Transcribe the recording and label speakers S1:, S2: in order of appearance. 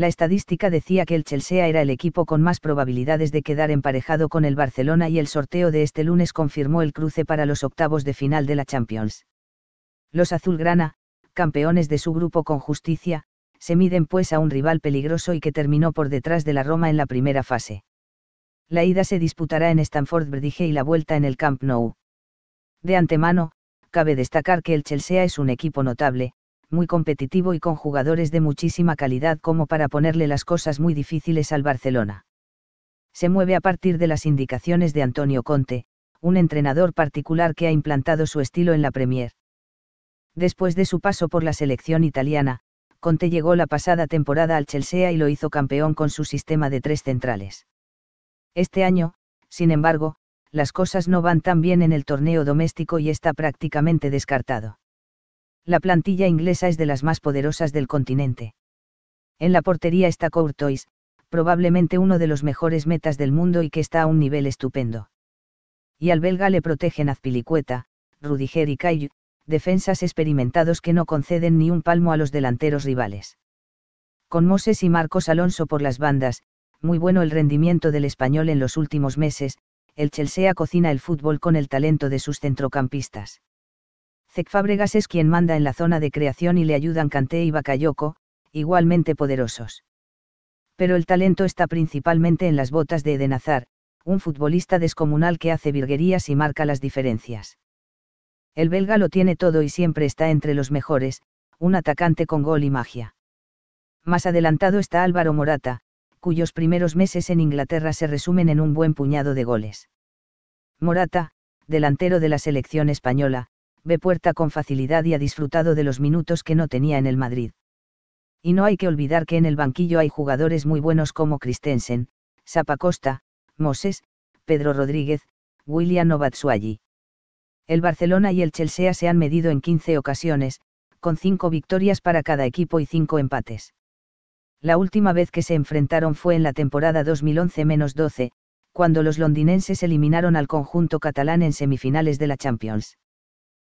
S1: la estadística decía que el Chelsea era el equipo con más probabilidades de quedar emparejado con el Barcelona y el sorteo de este lunes confirmó el cruce para los octavos de final de la Champions. Los azulgrana, campeones de su grupo con justicia, se miden pues a un rival peligroso y que terminó por detrás de la Roma en la primera fase. La ida se disputará en Stamford Bridge y la vuelta en el Camp Nou. De antemano, cabe destacar que el Chelsea es un equipo notable, muy competitivo y con jugadores de muchísima calidad como para ponerle las cosas muy difíciles al Barcelona. Se mueve a partir de las indicaciones de Antonio Conte, un entrenador particular que ha implantado su estilo en la Premier. Después de su paso por la selección italiana, Conte llegó la pasada temporada al Chelsea y lo hizo campeón con su sistema de tres centrales. Este año, sin embargo, las cosas no van tan bien en el torneo doméstico y está prácticamente descartado. La plantilla inglesa es de las más poderosas del continente. En la portería está Courtois, probablemente uno de los mejores metas del mundo y que está a un nivel estupendo. Y al belga le protegen Azpilicueta, Rudiger y Caillou, defensas experimentados que no conceden ni un palmo a los delanteros rivales. Con Moses y Marcos Alonso por las bandas, muy bueno el rendimiento del español en los últimos meses, el Chelsea cocina el fútbol con el talento de sus centrocampistas. Zecfábregas Fábregas es quien manda en la zona de creación y le ayudan Kanté y Bacayoko, igualmente poderosos. Pero el talento está principalmente en las botas de Edenazar, un futbolista descomunal que hace virguerías y marca las diferencias. El belga lo tiene todo y siempre está entre los mejores, un atacante con gol y magia. Más adelantado está Álvaro Morata, cuyos primeros meses en Inglaterra se resumen en un buen puñado de goles. Morata, delantero de la selección española, ve puerta con facilidad y ha disfrutado de los minutos que no tenía en el Madrid. Y no hay que olvidar que en el banquillo hay jugadores muy buenos como Christensen, Zapacosta, Moses, Pedro Rodríguez, William Novatsuagi. El Barcelona y el Chelsea se han medido en 15 ocasiones, con 5 victorias para cada equipo y 5 empates. La última vez que se enfrentaron fue en la temporada 2011-12, cuando los londinenses eliminaron al conjunto catalán en semifinales de la Champions.